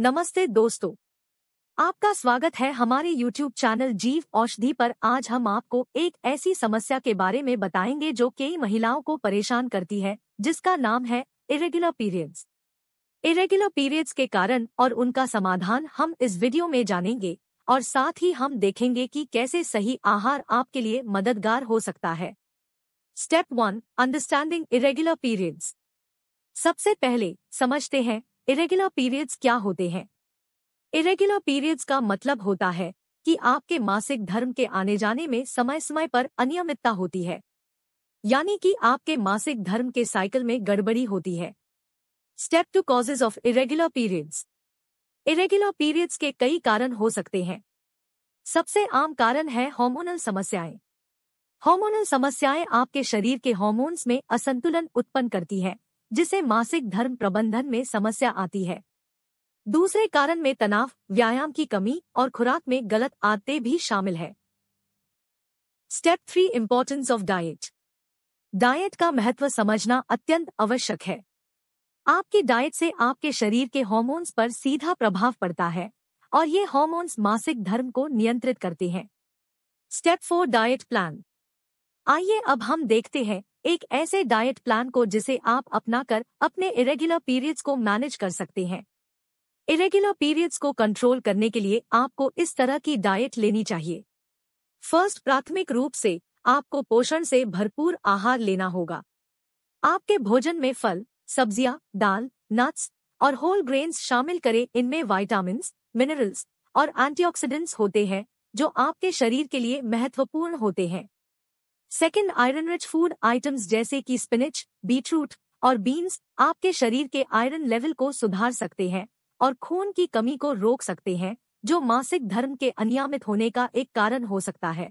नमस्ते दोस्तों आपका स्वागत है हमारे YouTube चैनल जीव औषधि पर आज हम आपको एक ऐसी समस्या के बारे में बताएंगे जो कई महिलाओं को परेशान करती है जिसका नाम है इरेगुलर पीरियड्स इरेगुलर पीरियड्स के कारण और उनका समाधान हम इस वीडियो में जानेंगे और साथ ही हम देखेंगे कि कैसे सही आहार आपके लिए मददगार हो सकता है step one understanding irregular periods सबसे पहले समझते हैं इरेगुलर पीरियड्स क्या होते हैं इरेगुलर पीरियड्स का मतलब होता है कि आपके मासिक धर्म के आने जाने में समय समय पर अनियमितता होती है यानी कि आपके मासिक धर्म के साइकिल में गड़बड़ी होती है step two causes of irregular periods irregular periods के कई कारण हो सकते हैं सबसे आम कारण है हार्मोनल समस्याएं हार्मोनल समस्याएं आपके शरीर के हार्मोन्स में असंतुलन उत्पन्न करती हैं जिसे मासिक धर्म प्रबंधन में समस्या आती है दूसरे कारण में तनाव व्यायाम की कमी और खुराक में गलत आदतें भी शामिल है step three importance of diet diet का महत्व समझना अत्यंत आवश्यक है आपकी डाइट से आपके शरीर के हॉर्मोन्स पर सीधा प्रभाव पड़ता है और ये हॉर्मोन्स मासिक धर्म को नियंत्रित करते हैं स्टेप फोर डाइट प्लान आइए अब हम देखते हैं एक ऐसे डाइट प्लान को जिसे आप अपना कर अपने इरेगुलर पीरियड्स को मैनेज कर सकते हैं इरेगुलर पीरियड्स को कंट्रोल करने के लिए आपको इस तरह की डाइट लेनी चाहिए फर्स्ट प्राथमिक रूप से आपको पोषण से भरपूर आहार लेना होगा आपके भोजन में फल सब्जियां दाल नट्स और होल ग्रेन्स शामिल करें इनमें वाइटामिन मिनरल्स और एंटीऑक्सीडेंट्स होते हैं जो आपके शरीर के लिए महत्वपूर्ण होते हैं second iron rich food items जैसे कि स्पिनिच बीटरूट और बीन्स आपके शरीर के आयरन लेवल को सुधार सकते हैं और खून की कमी को रोक सकते हैं जो मासिक धर्म के अनियमित होने का एक कारण हो सकता है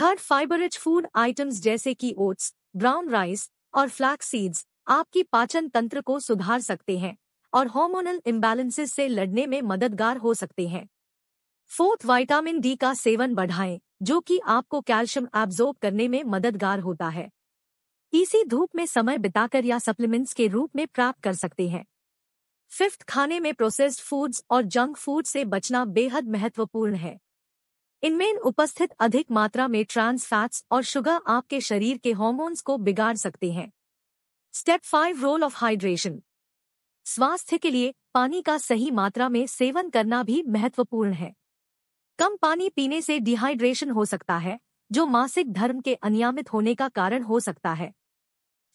third fibre rich food items जैसे कि ओट्स ब्राउन राइस और फ्लैक्स सीड्स आपकी पाचन तंत्र को सुधार सकते हैं और हार्मोनल इम्बैलेंसेस से लड़ने में मददगार हो सकते हैं फोर्थ विटामिन डी का सेवन बढ़ाएं जो कि आपको कैल्शियम एब्जॉर्ब करने में मददगार होता है इसी धूप में समय बिताकर या सप्लीमेंट्स के रूप में प्राप्त कर सकते हैं फिफ्थ खाने में प्रोसेस्ड फूड्स और जंक फूड से बचना बेहद महत्वपूर्ण है इनमें उपस्थित अधिक मात्रा में ट्रांस फैट्स और शुगर आपके शरीर के हॉर्मोन्स को बिगाड़ सकते हैं step five role of hydration स्वास्थ्य के लिए पानी का सही मात्रा में सेवन करना भी महत्वपूर्ण है कम पानी पीने से डिहाइड्रेशन हो सकता है जो मासिक धर्म के अनियमित होने का कारण हो सकता है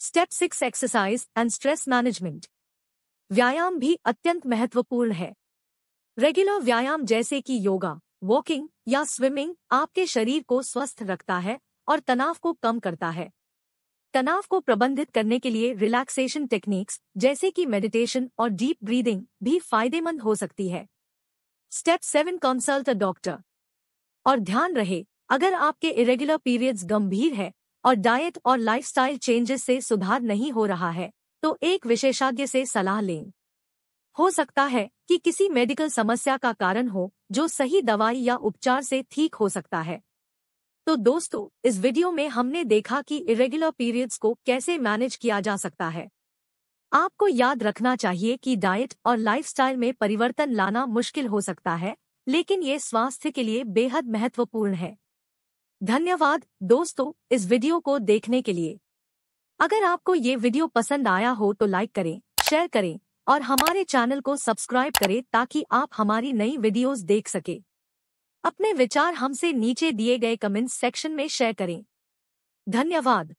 step six exercise and stress management व्यायाम भी अत्यंत महत्वपूर्ण है रेगुलर व्यायाम जैसे कि योगा वॉकिंग या स्विमिंग आपके शरीर को स्वस्थ रखता है और तनाव को कम करता है तनाव को प्रबंधित करने के लिए रिलैक्सेशन टेक्निक्स जैसे कि मेडिटेशन और डीप ब्रीदिंग भी फायदेमंद हो सकती है step seven consult a doctor और ध्यान रहे अगर आपके इरेगुलर पीरियड्स गंभीर है और डाइट और लाइफस्टाइल चेंजेस से सुधार नहीं हो रहा है तो एक विशेषज्ञ से सलाह लें हो सकता है कि किसी मेडिकल समस्या का कारण हो जो सही दवाई या उपचार से ठीक हो सकता है तो दोस्तों इस वीडियो में हमने देखा कि इरेगुलर पीरियड्स को कैसे मैनेज किया जा सकता है आपको याद रखना चाहिए कि डाइट और लाइफस्टाइल में परिवर्तन लाना मुश्किल हो सकता है लेकिन ये स्वास्थ्य के लिए बेहद महत्वपूर्ण है धन्यवाद दोस्तों इस वीडियो को देखने के लिए अगर आपको ये वीडियो पसंद आया हो तो लाइक करें शेयर करें और हमारे चैनल को सब्सक्राइब करें ताकि आप हमारी नई वीडियोस देख सके अपने विचार हमसे नीचे दिए गए कमेंट सेक्शन में शेयर करें धन्यवाद